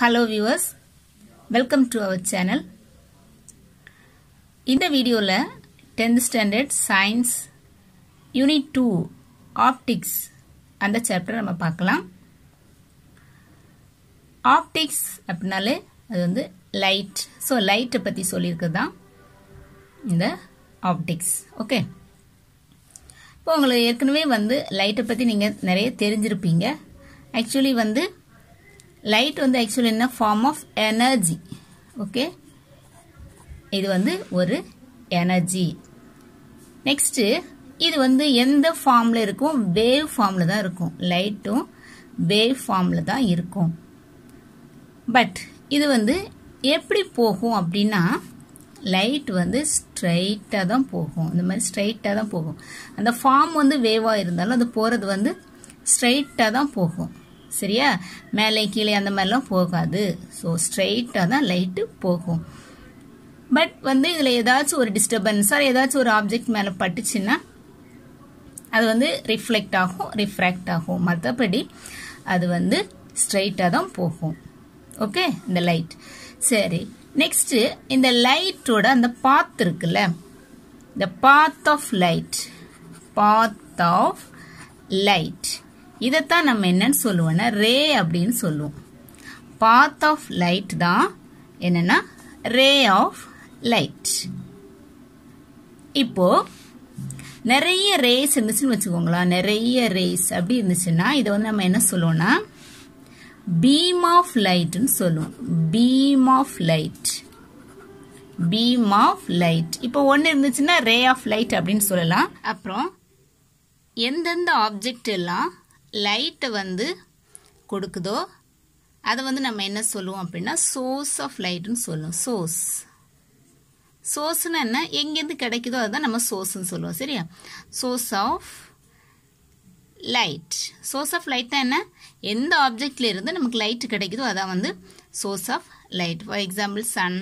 Hello viewers welcome to our channel இந்த வீடியோவில் tenth standard science unit two optics அந்த chapter நம்ம பார்க்கலாம் ஆப்டிக்ஸ் அப்படின்னாலே அது வந்து லைட் ஸோ லைட்டை பற்றி சொல்லியிருக்கிறது தான் இந்த ஆப்டிக்ஸ் ஓகே இப்போ உங்களுக்கு ஏற்கனவே வந்து லைட்டை பற்றி நீங்கள் நிறைய தெரிஞ்சிருப்பீங்க ஆக்சுவலி வந்து லைட் வந்து ஆக்சுவலி என்ன ஃபார்ம் ஆஃப் எனர்ஜி ஓகே இது வந்து ஒரு எனர்ஜி நெக்ஸ்ட்டு இது வந்து எந்த ஃபார்மில் இருக்கும் வேவ் ஃபார்மில் தான் இருக்கும் லைட்டும் வேவ் ஃபார்மில் தான் இருக்கும் பட் இது வந்து எப்படி போகும் அப்படின்னா லைட் வந்து ஸ்ட்ரைட்டாக தான் போகும் இந்த மாதிரி ஸ்ட்ரைட்டாக தான் போகும் அந்த ஃபார்ம் வந்து வேவாக இருந்தாலும் அது போகிறது வந்து ஸ்ட்ரைட்டாக தான் போகும் சரியா மேலே கீழே அந்த மாதிரிலாம் போகாது ஸோ ஸ்ட்ரைட்டாக தான் லைட்டு போகும் பட் வந்து இதில் ஏதாச்சும் ஒரு டிஸ்டர்பன்ஸ் ஆர் ஏதாச்சும் ஒரு ஆப்ஜெக்ட் மேலே பட்டுச்சுன்னா அது வந்து ரிஃப்ளெக்ட் ஆகும் ரிஃப்ராக்ட் ஆகும் மற்றபடி அது வந்து ஸ்ட்ரைட்டாக தான் போகும் ஓகே இந்த லைட் சரி நெக்ஸ்ட்டு இந்த லைட்டோட அந்த பாத் இருக்குல்ல இந்த path of light path of light இதைத்தான் நம்ம என்னன்னு சொல்லுவோம்னா ரே அப்படின்னு சொல்லுவோம் பாத் ஆஃப் லைட் தான் என்னன்னா ரே ஆஃப் லைட் இப்போ நிறைய ரேஸ் இருந்துச்சுன்னு வச்சுக்கோங்களேன் நிறைய ரேஸ் அப்படி இருந்துச்சுன்னா இதை வந்து நம்ம என்ன சொல்லுவோம்னா பீம் ஆஃப் லைட்னு சொல்லுவோம் beam of light beam of light இப்போ ஒன்று இருந்துச்சுன்னா ரே ஆஃப் லைட் அப்படின்னு சொல்லலாம் அப்புறம் எந்தெந்த ஆப்ஜெக்ட் எல்லாம் லைட்டை வந்து கொடுக்குதோ அதை வந்து நம்ம என்ன சொல்லுவோம் அப்படின்னா சோர்ஸ் ஆஃப் லைட்டுன்னு சொல்லுவோம் சோர்ஸ் சோர்ஸ்னால் என்ன எங்கேருந்து கிடைக்குதோ அதுதான் நம்ம சோர்ஸ்ன்னு சொல்லுவோம் சரியா source of light source of light தான் என்ன எந்த ஆப்ஜெக்டில் இருந்து நமக்கு லைட் கிடைக்குதோ அதான் வந்து source of light for example sun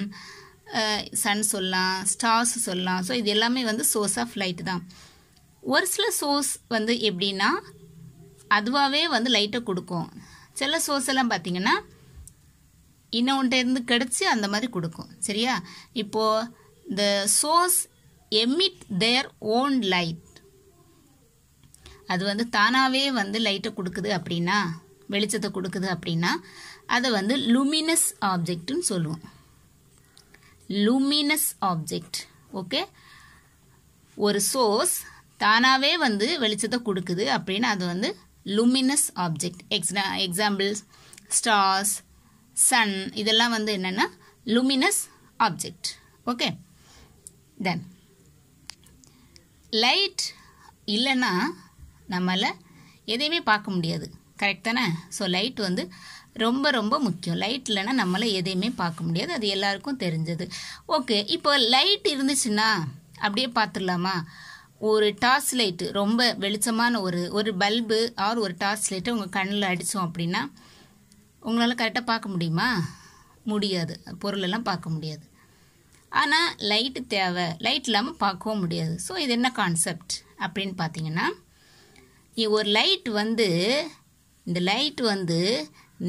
sun சொல்லலாம் ஸ்டார்ஸ் சொல்லலாம் ஸோ இது எல்லாமே வந்து சோர்ஸ் ஆஃப் லைட் தான் ஒரு சில சோர்ஸ் வந்து எப்படின்னா அதுவாகவே வந்து லைட்டை கொடுக்கும் சில சோர்ஸ் எல்லாம் பார்த்தீங்கன்னா இன்னொன்ட்டேருந்து கிடச்சி அந்த மாதிரி கொடுக்கும் சரியா இப்போது the source emit their own light அது வந்து தானாகவே வந்து லைட்டை கொடுக்குது அப்படின்னா வெளிச்சத்தை கொடுக்குது அப்படின்னா அதை வந்து லுமினஸ் ஆப்ஜெக்ட்னு சொல்லுவோம் லுமினஸ் ஆப்ஜெக்ட் ஓகே ஒரு சோர்ஸ் தானாகவே வந்து வெளிச்சத்தை கொடுக்குது அப்படின்னு அது வந்து luminous object exa examples stars sun இதெல்லாம் வந்து என்னென்னா luminous object okay then light இல்லைன்னா நம்மளை எதையுமே பார்க்க முடியாது கரெக்ட் தானே ஸோ லைட் வந்து ரொம்ப ரொம்ப முக்கியம் லைட் இல்லைன்னா நம்மளை எதையுமே பார்க்க முடியாது அது எல்லாருக்கும் தெரிஞ்சது ஓகே இப்போ லைட் இருந்துச்சுன்னா அப்படியே பார்த்துடலாமா ஒரு டார்ச் லைட்டு ரொம்ப வெளிச்சமான ஒரு ஒரு பல்பு ஆர் ஒரு டார்ச் லைட்டை உங்கள் கண்ணில் அடித்தோம் அப்படின்னா உங்களால் கரெக்டாக பார்க்க முடியுமா முடியாது பொருளெல்லாம் பார்க்க முடியாது ஆனால் லைட்டு தேவை லைட் இல்லாமல் பார்க்கவும் முடியாது ஸோ இது என்ன கான்செப்ட் அப்படின்னு பார்த்தீங்கன்னா ஒரு லைட் வந்து இந்த லைட் வந்து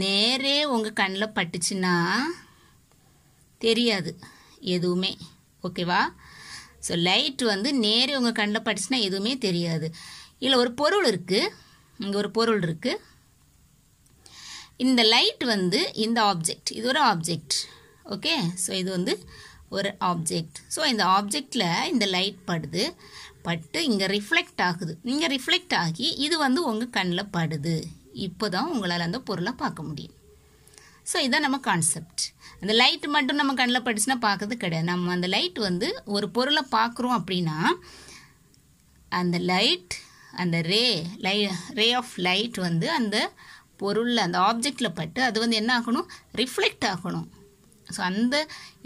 நேரே உங்கள் கண்ணில் பட்டுச்சுன்னா தெரியாது எதுவுமே ஓகேவா ஸோ லைட் வந்து நேரே உங்கள் கண்ணில் பட்டுச்சுன்னா எதுவுமே தெரியாது இதில் ஒரு பொருள் இருக்குது இங்கே ஒரு பொருள் இருக்குது இந்த லைட் வந்து இந்த ஆப்ஜெக்ட் இது ஒரு ஆப்ஜெக்ட் ஓகே ஸோ இது வந்து ஒரு ஆப்ஜெக்ட் ஸோ இந்த ஆப்ஜெக்டில் இந்த லைட் படுது பட்டு இங்கே ரிஃப்ளெக்ட் ஆகுது இங்கே ரிஃப்ளெக்ட் ஆகி இது வந்து உங்கள் கண்ணில் படுது இப்போ தான் உங்களால் அந்த பொருளை பார்க்க முடியும் ஸோ இதான் நம்ம கான்செப்ட் அந்த லைட் மட்டும் நம்ம கண்ணில் படிச்சுன்னா பார்க்கறது கிடையாது நம்ம அந்த லைட் வந்து ஒரு பொருளை பார்க்குறோம் அப்படின்னா அந்த லைட் அந்த ரே லை ரே ஆஃப் லைட் வந்து அந்த பொருளில் அந்த ஆப்ஜெக்டில் பட்டு அது வந்து என்ன ஆகணும் ரிஃப்ளெக்ட் ஆகணும் ஸோ அந்த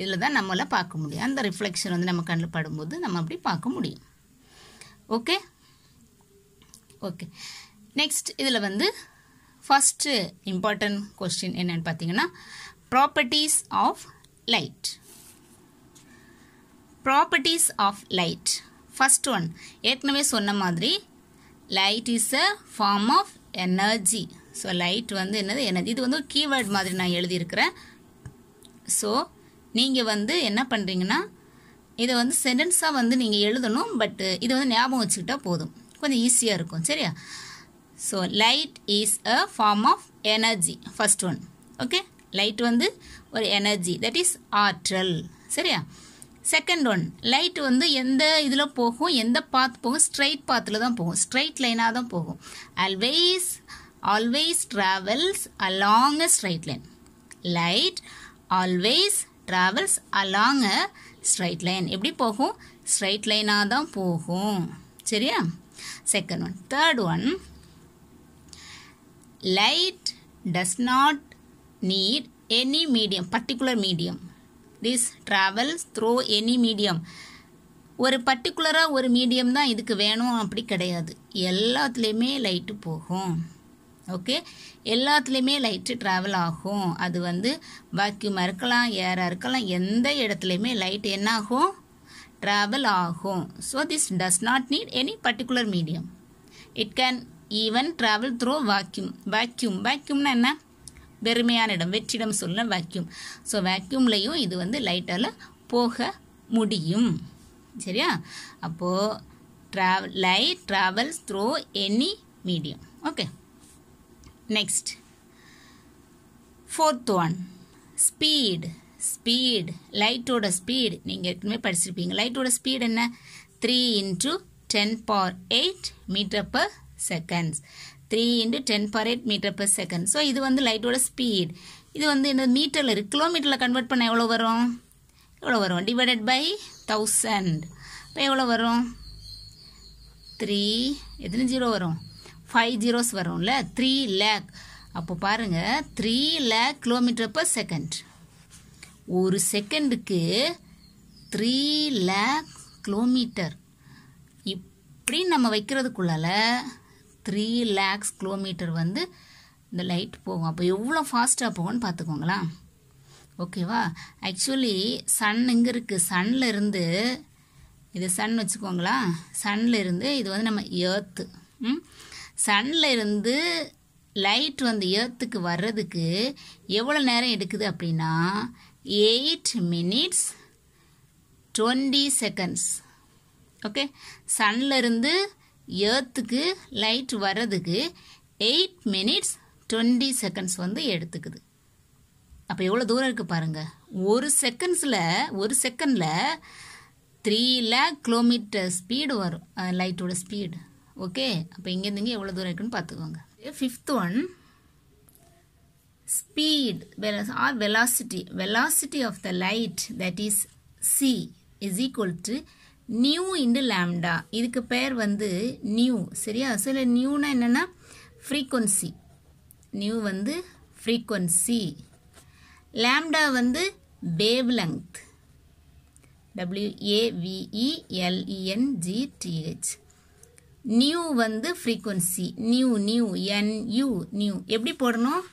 இதில் தான் நம்மளை பார்க்க முடியும் அந்த ரிஃப்ளெக்ஷன் வந்து நம்ம கண்ணில் படும்போது நம்ம அப்படி பார்க்க முடியும் ஓகே ஓகே நெக்ஸ்ட் இதில் வந்து ஃபஸ்ட்டு இம்பார்ட்டன்ட் கொஸ்டின் என்னன்னு பார்த்தீங்கன்னா properties of light properties of light first one ஏற்கனவே சொன்ன மாதிரி light is a form of energy so light வந்து என்னது எனர்ஜி இது வந்து ஒரு கீவேர்ட் மாதிரி நான் எழுதியிருக்கிறேன் ஸோ நீங்கள் வந்து என்ன பண்ணுறீங்கன்னா இதை வந்து சென்டென்ஸாக வந்து நீங்கள் எழுதணும் பட் இது வந்து ஞாபகம் வச்சுக்கிட்டால் போதும் கொஞ்சம் ஈஸியாக இருக்கும் சரியா so light is a form of energy first one okay light வந்து ஒரு எனர்ஜி தட் இஸ் ஆற்றல் சரியா செகண்ட் ஒன் லைட் வந்து எந்த இதில் போகும் எந்த பாத் போகும் ஸ்ட்ரைட் பாத்தில் தான் போகும் ஸ்ட்ரைட் லைனாக தான் போகும் always always travels along a straight line light always travels along a straight line எப்படி போகும் ஸ்ட்ரைட் லைனாக தான் போகும் சரியா second one third one light does not need any medium particular medium this travels through any medium ஒரு பர்டிகுலராக ஒரு medium தான் இதுக்கு வேணும் அப்படி கிடையாது எல்லாத்துலேயுமே லைட்டு போகும் ஓகே எல்லாத்துலேயுமே லைட்டு ட்ராவல் ஆகும் அது வந்து வாக்யூமாக இருக்கலாம் ஏராக இருக்கலாம் எந்த இடத்துலையுமே லைட் என்னாகும் ட்ராவல் ஆகும் so this does not need any particular medium it can even travel through vacuum vacuum வாக்யூம்னா என்ன பெருமையான இடம் வெற்றிடம் சொல்ல வேக்யூம் ஸோ வேக்யூம்லேயும் இது வந்து லைட்டால் போக முடியும் சரியா அப்போது ட்ராவ light travels through any medium okay next fourth one speed speed லைட்டோட ஸ்பீடு நீங்கள் ஏற்கனவே படிச்சிருப்பீங்க லைட்டோட ஸ்பீடு என்ன three into ten power eight metre per seconds three into ten per eight metre per second so இது வந்து லைட்டோட ஸ்பீட் இது வந்து என்ன மீட்டரில் இருக்குது கிலோமீட்டரில் கன்வெர்ட் பண்ண எவ்வளோ வரும் எவ்வளோ வரும் டிவைடட் பை தௌசண்ட் இப்போ எவ்வளோ வரும் த்ரீ எத்தனை ஜீரோ வரும் ஃபைவ் ஜீரோஸ் வரும்ல த்ரீ லேக் அப்போ பாருங்கள் three lakh kilometre per second ஒரு செகண்டுக்கு த்ரீ லேக் கிலோமீட்டர் இப்படி நம்ம வைக்கிறதுக்குள்ளால த்ரீ லேக்ஸ் கிலோமீட்டர் வந்து இந்த லைட் போகும் அப்போ எவ்வளோ ஃபாஸ்ட்டாக போகும்னு பார்த்துக்கோங்களேன் ஓகேவா ஆக்சுவலி சன் இங்கே இருக்குது சன்னில் இருந்து இது சன் வச்சுக்கோங்களேன் சன்னில் இருந்து இது வந்து நம்ம ஏர்த்து சன்னில் இருந்து லைட் வந்து ஏர்த்துக்கு வர்றதுக்கு எவ்வளோ நேரம் எடுக்குது அப்படின்னா eight minutes twenty seconds okay சன்னில் இருந்து ஏர்த்துக்கு லைட் வர்றதுக்கு எயிட் மினிட்ஸ் டுவெண்ட்டி செகண்ட்ஸ் வந்து எடுத்துக்குது அப்போ எவ்வளோ தூரம் இருக்குது பாருங்கள் ஒரு செகண்ட்ஸில் ஒரு செகண்டில் த்ரீ லேக் கிலோமீட்டர் ஸ்பீடு வரும் லைட்டோட ஸ்பீடு ஓகே அப்போ இங்கேருந்துங்க எவ்வளோ தூரம் இருக்குன்னு பார்த்துக்கோங்க fifth one speed R velocity velocity of the light that is C is equal to new into lambda இதுக்கு பேர் வந்து நியூ சரியா சில நியூனா என்னென்னா ஃப்ரீக்குவன்சி நியூ வந்து ஃப்ரீக்குவன்சி லேம்டா வந்து வேவ் லெங்க் டபிள்யூஏவிஇஎல்இஎன்ஜிடிஹெச் நியூ வந்து frequency new new you new எப்படி போடணும்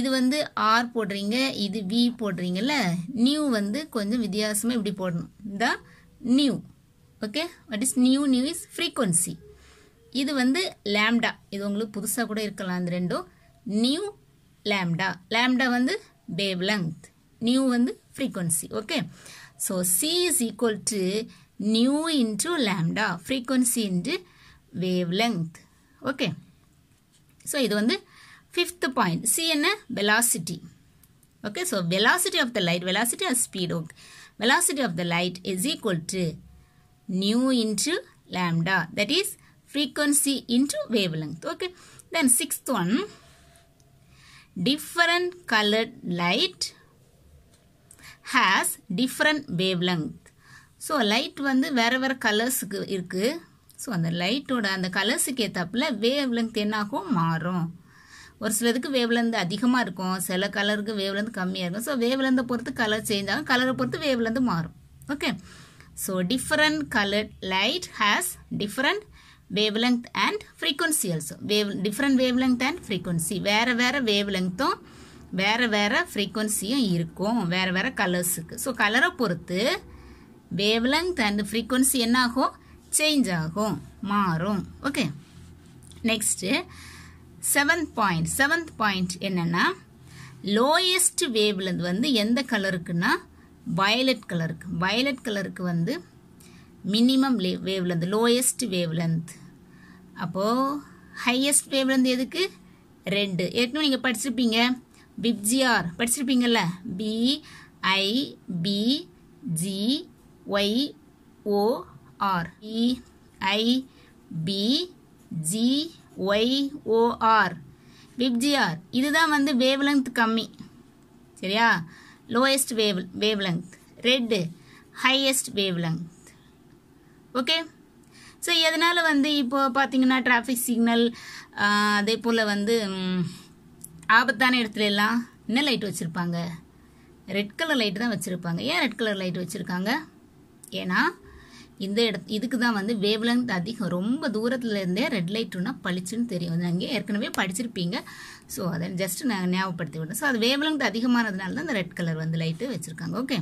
இது வந்து ஆர் போடுறீங்க இது வி போடுறீங்கல்ல நியூ வந்து கொஞ்சம் வித்தியாசமாக இப்படி போடணும் இந்த nu okay what is nu nu is frequency இது வந்து லேம்டா இது உங்களுக்கு புதுசாக கூட இருக்கலாம் அந்த ரெண்டும் நியூ லேம்டா லேம்டா வந்து வேவ் லெங்க் நியூ வந்து frequency okay so C is equal to nu into lambda frequency into wavelength okay so இது வந்து ஃபிஃப்த் பாயிண்ட் சி என்ன velocity okay so velocity of the light velocity of speed okay velocity of the light is equal to nu lambda that is That is wave into okay then sixth one different coloured light has different wave wavelength. So light வந்து வேறு வேறு கலர்ஸுக்கு இருக்குது so அந்த லைட்டோட அந்த கலர்ஸுக்கு ஏற்றாப்புல wave length என்னாகும் மாறும் ஒரு சிலதுக்கு வேவ் அதிகமாக இருக்கும் சில கலருக்கு வேவ் கம்மியாக இருக்கும் ஸோ வேவ் பொறுத்து கலர் சேஞ்ச் ஆகும் கலரை பொறுத்து வேவ் மாறும் okay So different colored light has different wavelength and frequency also. Wave, different wavelength and frequency. வேற வேற wavelengthம் வேற வேற ஃப்ரீக்குவன்சியும் இருக்கும் வேற வேற கலர்ஸுக்கு ஸோ கலரை பொறுத்து வேவ்லெங்த் அண்ட் ஃப்ரீக்குவன்சி என்ன ஆகும் சேஞ்ச் ஆகும் மாறும் okay next seventh point seventh point என்னென்னா லோயஸ்ட் வேவ்லெந்த் வந்து எந்த கலருக்குன்னா வயலட் கலருக்கு வயலட் கலருக்கு வந்து மினிமம் லே வேவ்லெந்த் லோயஸ்ட் வேவ்லெந்த் அப்போது ஹையஸ்ட் வேவ்லெந்த் எதுக்கு ரெண்டு ஏற்கனவே நீங்கள் படிச்சிருப்பீங்க பிப்ஜிஆர் படிச்சிருப்பீங்கல்ல V I B G Y O R V I B G Y O R VIBGYOR இதுதான் வந்து வேவ்லெங்த் கம்மி சரியா lowest wave wavelength red highest wavelength okay so எதனால் வந்து இப்போ பார்த்தீங்கன்னா டிராஃபிக் சிக்னல் அதே போல் வந்து ஆபத்தான இடத்துல எல்லாம் என்ன லைட் வச்சுருப்பாங்க ரெட் கலர் லைட்டு தான் வச்சுருப்பாங்க ஏன் ரெட் கலர் லைட் வச்சுருக்காங்க ஏன்னா இந்த இடத்து இதுக்கு தான் வந்து வேவ்லென்த் அதிகம் ரொம்ப தூரத்துலேருந்தே ரெட் லைட்டுனா பளிச்சுன்னு தெரியும் அங்கே ஏற்கனவே படிச்சிருப்பீங்க ஸோ அதை ஜஸ்ட் நான் ஞாபகப்படுத்தி விட்டேன் ஸோ அது வேவ்லென்த் அதிகமானதுனால தான் அந்த ரெட் கலர் வந்து லைட்டு வச்சுருக்காங்க okay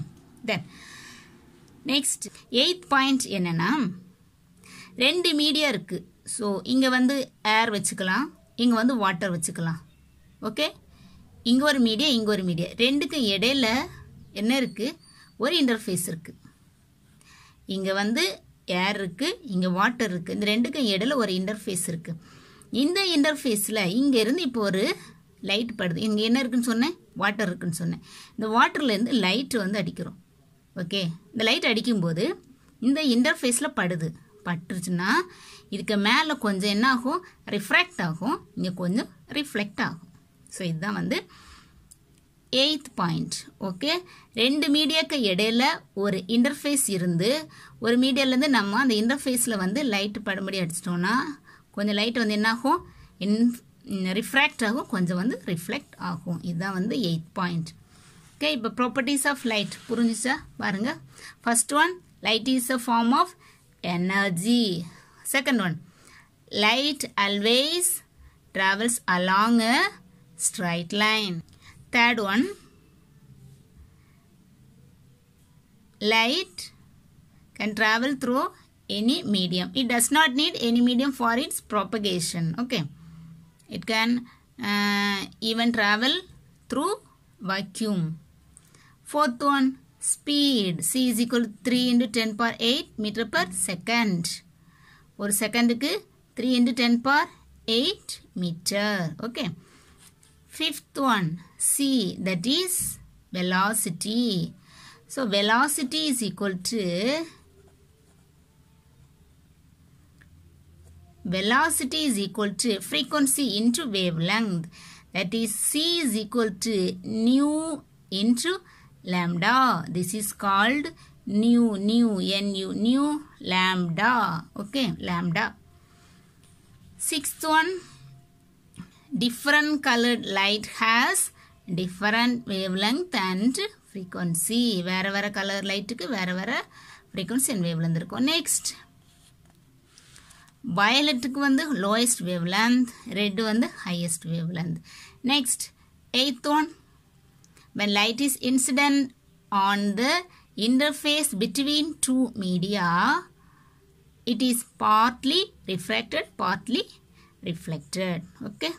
then next eighth point என்னென்னா ரெண்டு மீடியா இருக்குது ஸோ இங்கே வந்து ஏர் வச்சுக்கலாம் இங்கே வந்து வாட்டர் வச்சுக்கலாம் ஓகே இங்கே ஒரு மீடியா இங்கே ஒரு மீடியா ரெண்டுக்கும் இடையில என்ன இருக்குது ஒரு இன்டர்ஃபேஸ் இருக்குது இங்கே வந்து ஏர் இருக்குது இங்கே வாட்டர் இருக்குது இந்த ரெண்டுக்கும் இடையில ஒரு இன்டர்ஃபேஸ் இருக்குது இந்த இன்டர்ஃபேஸில் இங்கேருந்து இப்போ ஒரு லைட் படுது இங்கே என்ன இருக்குன்னு சொன்னேன் வாட்டர் இருக்குன்னு சொன்னேன் இந்த வாட்டர்லேருந்து லைட் வந்து அடிக்கிறோம் ஓகே இந்த லைட் அடிக்கும்போது இந்த இன்டர்ஃபேஸில் படுது பட்டுருச்சுன்னா இதுக்கு மேலே கொஞ்சம் என்ன ஆகும் ரிஃப்ராக்ட் ஆகும் இங்கே கொஞ்சம் ரிஃப்ளெக்ட் ஆகும் ஸோ இதுதான் வந்து எயித் பாயிண்ட் ஓகே ரெண்டு மீடியாக்கு இடையில ஒரு இன்டர்ஃபேஸ் இருந்து ஒரு மீடியாலேருந்து நம்ம அந்த இன்டர்ஃபேஸில் வந்து லைட்டு படும்படி அடிச்சிட்டோன்னா கொஞ்சம் லைட் வந்து என்னாகும் இன் ரிஃப்ராக்ட் ஆகும் கொஞ்சம் வந்து ரிஃப்ளெக்ட் ஆகும் இதுதான் வந்து எயித் பாயிண்ட் ஓகே இப்போ ப்ராப்பர்ட்டிஸ் ஆஃப் லைட் புரிஞ்சிச்சா பாருங்கள் first one light is a form of energy second one light always travels along a straight line third one light can travel through any medium it does not need any medium for its propagation okay it can uh, even travel through vacuum fourth one speed c is equal to 3 into 10 power 8 meter per second Or செகண்டுக்கு three into ten power eight meter. Okay. Fifth one, C, that is velocity. So, velocity is equal to velocity is equal to frequency into wavelength. That is C is equal to nu into lambda. This is called nu, nu, nu, nu, lambda. Okay, lambda. Sixth one, different colored light has different wavelength and frequency Wherever a color lightுக்கு wherever a frequency and wavelength இருக்கும் next violetுக்கு the lowest wavelength red the highest wavelength next eighth one when light is incident on the interface between two media it is partly refracted partly reflected okay